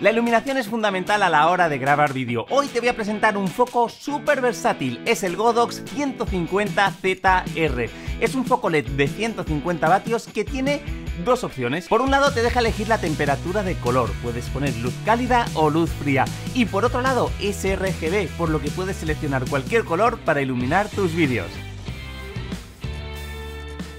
La iluminación es fundamental a la hora de grabar vídeo. Hoy te voy a presentar un foco súper versátil, es el Godox 150ZR. Es un foco LED de 150 vatios que tiene dos opciones. Por un lado te deja elegir la temperatura de color, puedes poner luz cálida o luz fría. Y por otro lado es RGB, por lo que puedes seleccionar cualquier color para iluminar tus vídeos.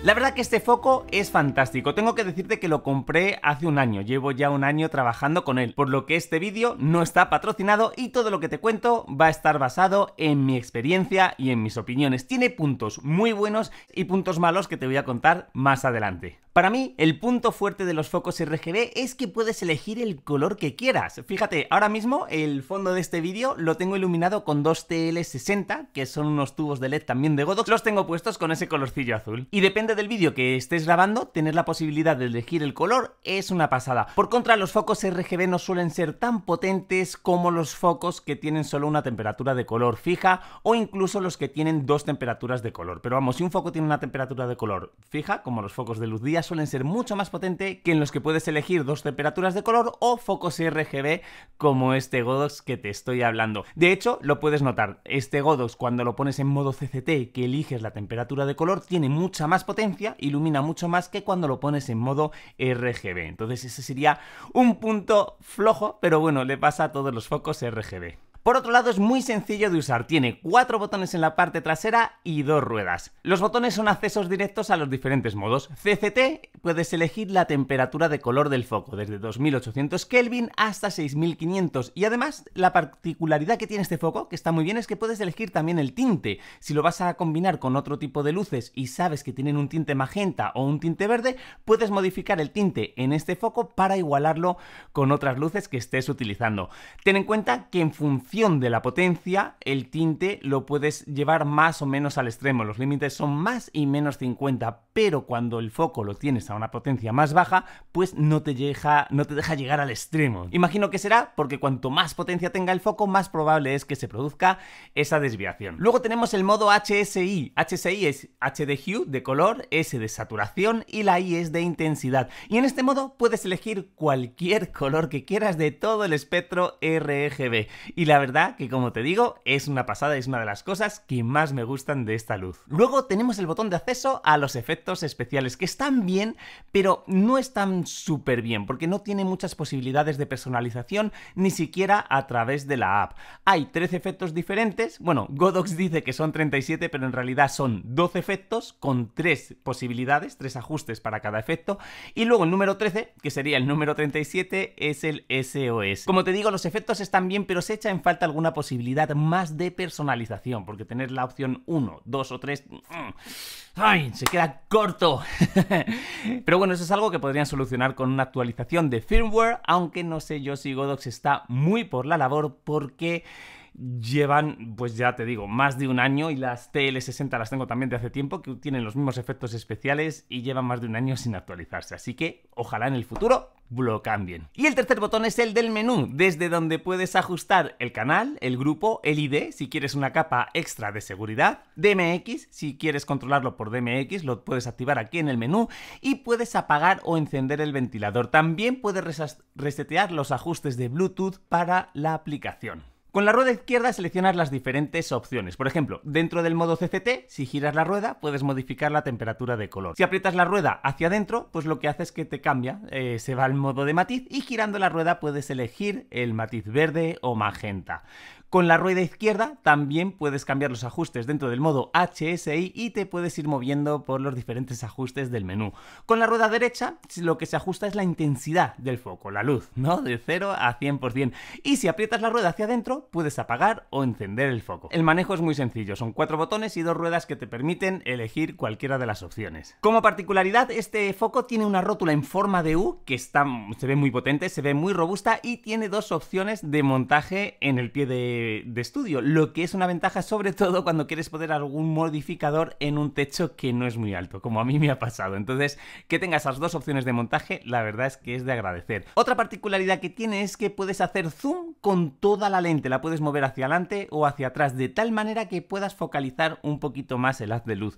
La verdad que este foco es fantástico, tengo que decirte que lo compré hace un año, llevo ya un año trabajando con él, por lo que este vídeo no está patrocinado y todo lo que te cuento va a estar basado en mi experiencia y en mis opiniones. Tiene puntos muy buenos y puntos malos que te voy a contar más adelante. Para mí, el punto fuerte de los focos RGB es que puedes elegir el color que quieras. Fíjate, ahora mismo el fondo de este vídeo lo tengo iluminado con dos TL60, que son unos tubos de LED también de Godox, los tengo puestos con ese colorcillo azul. Y depende del vídeo que estés grabando, tener la posibilidad de elegir el color es una pasada. Por contra, los focos RGB no suelen ser tan potentes como los focos que tienen solo una temperatura de color fija o incluso los que tienen dos temperaturas de color. Pero vamos, si un foco tiene una temperatura de color fija, como los focos de luz día, suelen ser mucho más potente que en los que puedes elegir dos temperaturas de color o focos RGB como este Godox que te estoy hablando. De hecho, lo puedes notar, este Godox cuando lo pones en modo CCT que eliges la temperatura de color tiene mucha más potencia, ilumina mucho más que cuando lo pones en modo RGB. Entonces ese sería un punto flojo, pero bueno, le pasa a todos los focos RGB. Por otro lado es muy sencillo de usar, tiene cuatro botones en la parte trasera y dos ruedas. Los botones son accesos directos a los diferentes modos. CCT puedes elegir la temperatura de color del foco, desde 2800 Kelvin hasta 6500. Y además la particularidad que tiene este foco, que está muy bien, es que puedes elegir también el tinte. Si lo vas a combinar con otro tipo de luces y sabes que tienen un tinte magenta o un tinte verde, puedes modificar el tinte en este foco para igualarlo con otras luces que estés utilizando. Ten en cuenta que en función de la potencia, el tinte lo puedes llevar más o menos al extremo. Los límites son más y menos 50, pero cuando el foco lo tienes a una potencia más baja, pues no te, deja, no te deja llegar al extremo. Imagino que será porque cuanto más potencia tenga el foco, más probable es que se produzca esa desviación. Luego tenemos el modo HSI. HSI es H de hue, de color, S de saturación y la I es de intensidad. Y en este modo puedes elegir cualquier color que quieras de todo el espectro RGB. Y la verdad que como te digo, es una pasada, es una de las cosas que más me gustan de esta luz. Luego tenemos el botón de acceso a los efectos especiales, que están bien, pero no están súper bien, porque no tiene muchas posibilidades de personalización, ni siquiera a través de la app. Hay 13 efectos diferentes, bueno, Godox dice que son 37, pero en realidad son 12 efectos con 3 posibilidades, 3 ajustes para cada efecto, y luego el número 13, que sería el número 37, es el SOS. Como te digo, los efectos están bien, pero se echa en falta alguna posibilidad más de personalización, porque tener la opción 1, 2 o 3... Mm, ¡Ay! Se queda corto. Pero bueno, eso es algo que podrían solucionar con una actualización de firmware, aunque no sé yo si Godox está muy por la labor porque llevan, pues ya te digo, más de un año y las TL60 las tengo también de hace tiempo, que tienen los mismos efectos especiales y llevan más de un año sin actualizarse. Así que ojalá en el futuro lo cambien. Y el tercer botón es el del menú, desde donde puedes ajustar el canal, el grupo, el ID, si quieres una capa extra de seguridad, DMX, si quieres controlarlo por DMX, lo puedes activar aquí en el menú y puedes apagar o encender el ventilador. También puedes resetear los ajustes de Bluetooth para la aplicación. Con la rueda izquierda seleccionas las diferentes opciones. Por ejemplo, dentro del modo CCT, si giras la rueda, puedes modificar la temperatura de color. Si aprietas la rueda hacia adentro, pues lo que hace es que te cambia, eh, se va al modo de matiz y girando la rueda puedes elegir el matiz verde o magenta. Con la rueda izquierda también puedes cambiar los ajustes dentro del modo HSI y te puedes ir moviendo por los diferentes ajustes del menú. Con la rueda derecha lo que se ajusta es la intensidad del foco, la luz, ¿no? De 0 a 100%. Y si aprietas la rueda hacia adentro, puedes apagar o encender el foco. El manejo es muy sencillo, son cuatro botones y dos ruedas que te permiten elegir cualquiera de las opciones. Como particularidad, este foco tiene una rótula en forma de U que está, se ve muy potente, se ve muy robusta y tiene dos opciones de montaje en el pie de eh, de, estudio, lo que es una ventaja sobre todo cuando quieres poner algún modificador en un techo que no es muy alto, como a mí me ha pasado. Entonces, que tengas esas dos opciones de montaje, la verdad es que es de agradecer. Otra particularidad que tiene es que puedes hacer zoom con toda la lente, la puedes mover hacia adelante o hacia atrás, de tal manera que puedas focalizar un poquito más el haz de luz.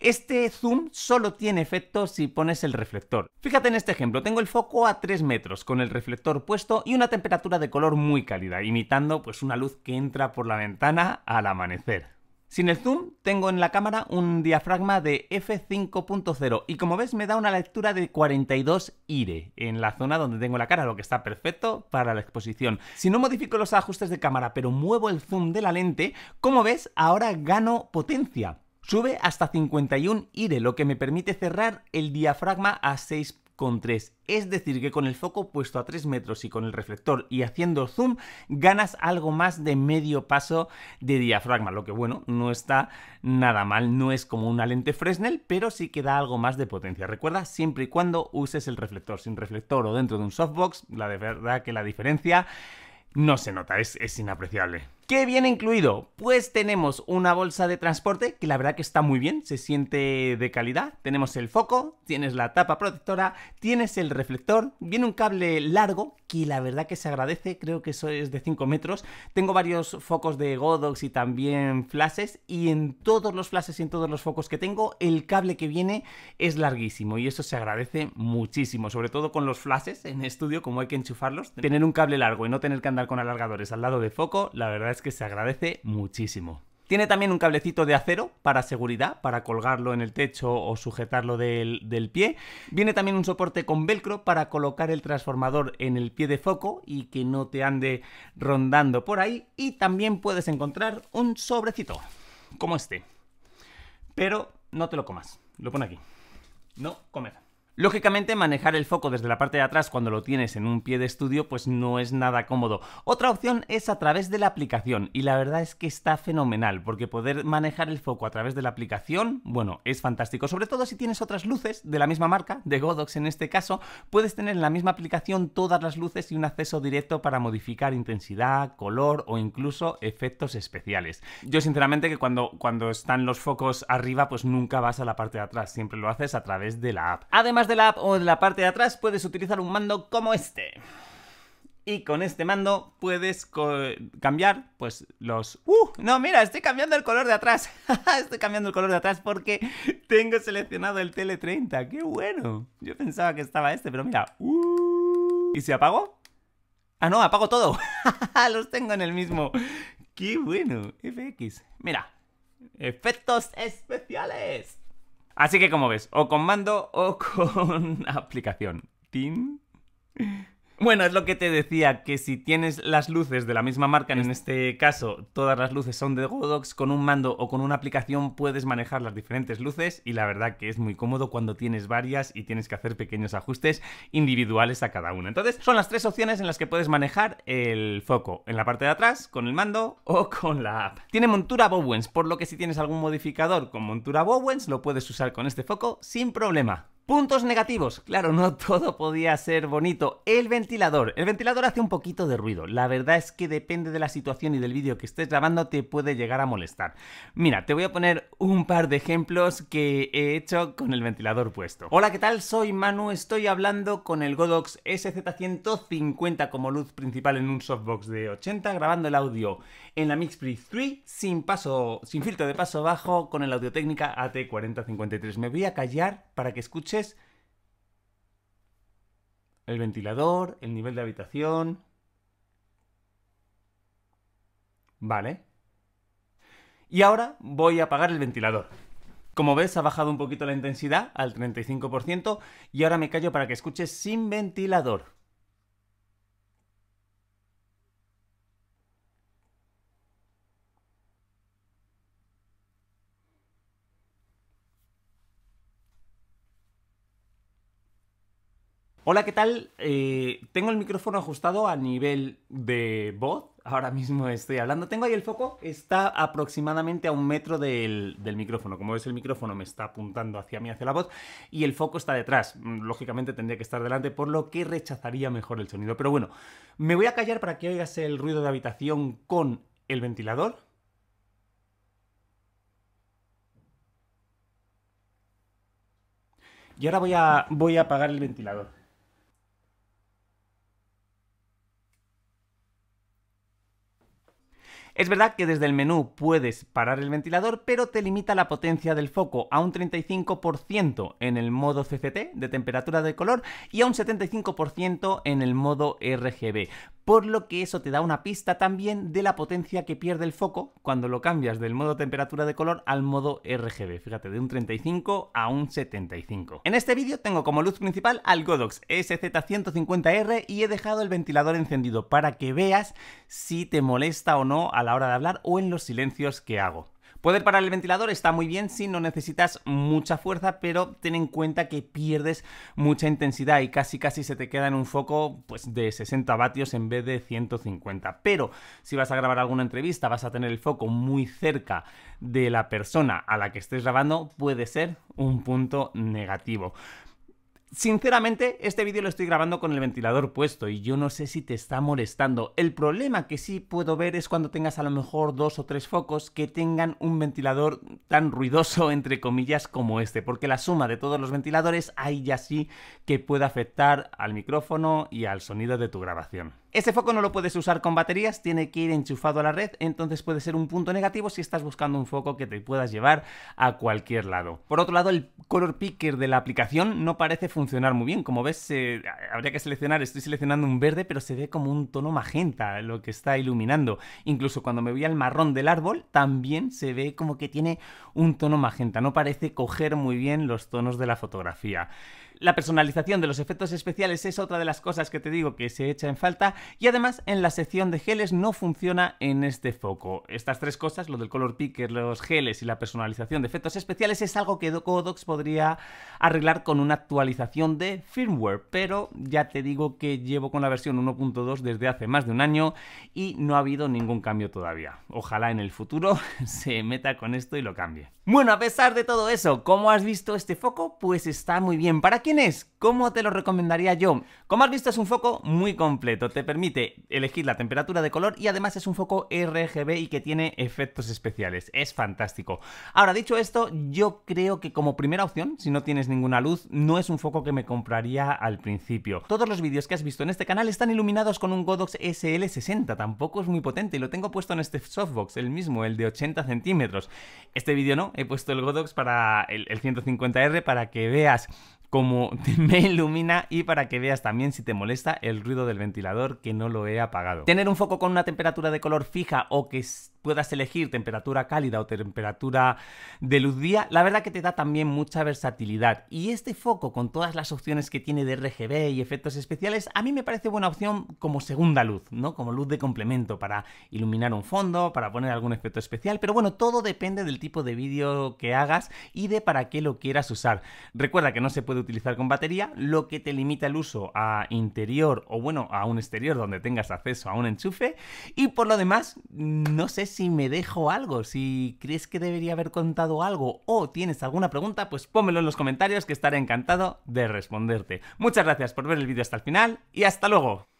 Este zoom solo tiene efecto si pones el reflector. Fíjate en este ejemplo, tengo el foco a 3 metros con el reflector puesto y una temperatura de color muy cálida, imitando pues una luz que entra por la ventana al amanecer. Sin el zoom, tengo en la cámara un diafragma de f5.0 y como ves me da una lectura de 42 IRE en la zona donde tengo la cara, lo que está perfecto para la exposición. Si no modifico los ajustes de cámara pero muevo el zoom de la lente, como ves ahora gano potencia. Sube hasta 51 IRE, lo que me permite cerrar el diafragma a 6,3. Es decir, que con el foco puesto a 3 metros y con el reflector y haciendo zoom, ganas algo más de medio paso de diafragma, lo que bueno, no está nada mal, no es como una lente Fresnel, pero sí que da algo más de potencia. Recuerda, siempre y cuando uses el reflector, sin reflector o dentro de un softbox, la de verdad que la diferencia no se nota, es inapreciable. ¿Qué viene incluido? Pues tenemos una bolsa de transporte que la verdad que está muy bien, se siente de calidad. Tenemos el foco, tienes la tapa protectora, tienes el reflector, viene un cable largo que la verdad que se agradece, creo que eso es de 5 metros. Tengo varios focos de Godox y también flashes y en todos los flashes y en todos los focos que tengo el cable que viene es larguísimo y eso se agradece muchísimo, sobre todo con los flashes en estudio como hay que enchufarlos. Tener un cable largo y no tener que andar con alargadores al lado de foco, la verdad es que se agradece muchísimo. Tiene también un cablecito de acero para seguridad, para colgarlo en el techo o sujetarlo del, del, pie. Viene también un soporte con velcro para colocar el transformador en el pie de foco y que no te ande rondando por ahí. Y también puedes encontrar un sobrecito, como este. Pero no te lo comas, lo pone aquí. No comer. Lógicamente, manejar el foco desde la parte de atrás cuando lo tienes en un pie de estudio, pues no es nada cómodo. Otra opción es a través de la aplicación, y la verdad es que está fenomenal, porque poder manejar el foco a través de la aplicación, bueno, es fantástico. Sobre todo si tienes otras luces de la misma marca, de Godox en este caso, puedes tener en la misma aplicación todas las luces y un acceso directo para modificar intensidad, color o incluso efectos especiales. Yo sinceramente que cuando, cuando están los focos arriba, pues nunca vas a la parte de atrás, siempre lo haces a través de la app. Además de la app o en la parte de atrás puedes utilizar un mando como este. Y con este mando puedes cambiar, pues, los... ¡uh! No, mira, estoy cambiando el color de atrás. estoy cambiando el color de atrás porque tengo seleccionado el Tele 30. ¡Qué bueno! Yo pensaba que estaba este, pero mira. ¡uh! ¿Y si apago? Ah, no, apago todo. los tengo en el mismo. ¡Qué bueno! FX. Mira. Efectos especiales. Así que como ves, o con mando o con aplicación. Bueno, es lo que te decía, que si tienes las luces de la misma marca, en este caso todas las luces son de Godox, con un mando o con una aplicación puedes manejar las diferentes luces y la verdad que es muy cómodo cuando tienes varias y tienes que hacer pequeños ajustes individuales a cada una. Entonces son las tres opciones en las que puedes manejar el foco, en la parte de atrás, con el mando o con la app. Tiene montura Bowens, por lo que si tienes algún modificador con montura Bowens lo puedes usar con este foco sin problema. Puntos negativos. Claro, no todo podía ser bonito. El ventilador. El ventilador hace un poquito de ruido. La verdad es que depende de la situación y del vídeo que estés grabando te puede llegar a molestar. Mira, te voy a poner un par de ejemplos que he hecho con el ventilador puesto. Hola, ¿qué tal? Soy Manu. Estoy hablando con el Godox SZ150 como luz principal en un softbox de 80, grabando el audio en la mixpre 3 sin paso, sin filtro de paso bajo con el audio técnica AT4053. Me voy a callar para que escuche el ventilador, el nivel de habitación. Vale. Y ahora voy a apagar el ventilador. Como ves, ha bajado un poquito la intensidad al 35% y ahora me callo para que escuches sin ventilador. Hola, ¿qué tal? Eh, tengo el micrófono ajustado a nivel de voz. Ahora mismo estoy hablando. Tengo ahí el foco. Está aproximadamente a un metro del, micrófono. Como ves, el micrófono me está apuntando hacia mí, hacia la voz. Y el foco está detrás. Mm, lógicamente tendría que estar delante, por lo que rechazaría mejor el sonido. Pero bueno, me voy a callar para que oigas el ruido de habitación con el ventilador. Y ahora voy a, voy a apagar el ventilador. Es verdad que desde el menú puedes parar el ventilador, pero te limita la potencia del foco a un 35% en el modo CCT de temperatura de color y a un 75% en el modo RGB por lo que eso te da una pista también de la potencia que pierde el foco cuando lo cambias del modo temperatura de color al modo RGB, fíjate, de un 35 a un 75. En este vídeo tengo como luz principal al Godox SZ150R y he dejado el ventilador encendido para que veas si te molesta o no a la hora de hablar o en los silencios que hago. Poder parar el ventilador está muy bien si no necesitas mucha fuerza, pero ten en cuenta que pierdes mucha intensidad y casi casi se te queda en un foco pues, de 60 vatios en vez de 150. Pero si vas a grabar alguna entrevista, vas a tener el foco muy cerca de la persona a la que estés grabando, puede ser un punto negativo. Sinceramente, este vídeo lo estoy grabando con el ventilador puesto y yo no sé si te está molestando. El problema que sí puedo ver es cuando tengas a lo mejor dos o tres focos que tengan un ventilador tan ruidoso, entre comillas, como este, porque la suma de todos los ventiladores ahí ya sí que puede afectar al micrófono y al sonido de tu grabación. Ese foco no lo puedes usar con baterías, tiene que ir enchufado a la red, entonces puede ser un punto negativo si estás buscando un foco que te puedas llevar a cualquier lado. Por otro lado, el color picker de la aplicación no parece funcionar muy bien. Como ves, eh, habría que seleccionar, estoy seleccionando un verde, pero se ve como un tono magenta lo que está iluminando. Incluso cuando me voy al marrón del árbol, también se ve como que tiene un tono magenta. No parece coger muy bien los tonos de la fotografía. La personalización de los efectos especiales es otra de las cosas que te digo que se echa en falta y además en la sección de geles no funciona en este foco. Estas tres cosas, lo del color picker, los geles y la personalización de efectos especiales es algo que Codox podría arreglar con una actualización de firmware, pero ya te digo que llevo con la versión 1.2 desde hace más de un año y no ha habido ningún cambio todavía. Ojalá en el futuro se meta con esto y lo cambie. Bueno, a pesar de todo eso, ¿cómo has visto este foco? Pues está muy bien. ¿Para quién es? ¿Cómo te lo recomendaría yo? Como has visto, es un foco muy completo. Te permite elegir la temperatura de color y además es un foco RGB y que tiene efectos especiales. Es fantástico. Ahora, dicho esto, yo creo que como primera opción, si no tienes ninguna luz, no es un foco que me compraría al principio. Todos los vídeos que has visto en este canal están iluminados con un Godox SL60. Tampoco es muy potente y lo tengo puesto en este softbox, el mismo, el de 80 centímetros. Este vídeo no, he puesto el Godox para el, 150R para que veas cómo me ilumina y para que veas también si te molesta el ruido del ventilador que no lo he apagado. Tener un foco con una temperatura de color fija o que puedas elegir temperatura cálida o temperatura de luz día, la verdad que te da también mucha versatilidad. Y este foco, con todas las opciones que tiene de RGB y efectos especiales, a mí me parece buena opción como segunda luz, ¿no? Como luz de complemento para iluminar un fondo, para poner algún efecto especial, pero bueno, todo depende del tipo de vídeo que hagas y de para qué lo quieras usar. Recuerda que no se puede utilizar con batería, lo que te limita el uso a interior o bueno, a un exterior donde tengas acceso a un enchufe y por lo demás, no sé si si me dejo algo, si crees que debería haber contado algo o tienes alguna pregunta, pues pónmelo en los comentarios que estaré encantado de responderte. Muchas gracias por ver el vídeo hasta el final y hasta luego.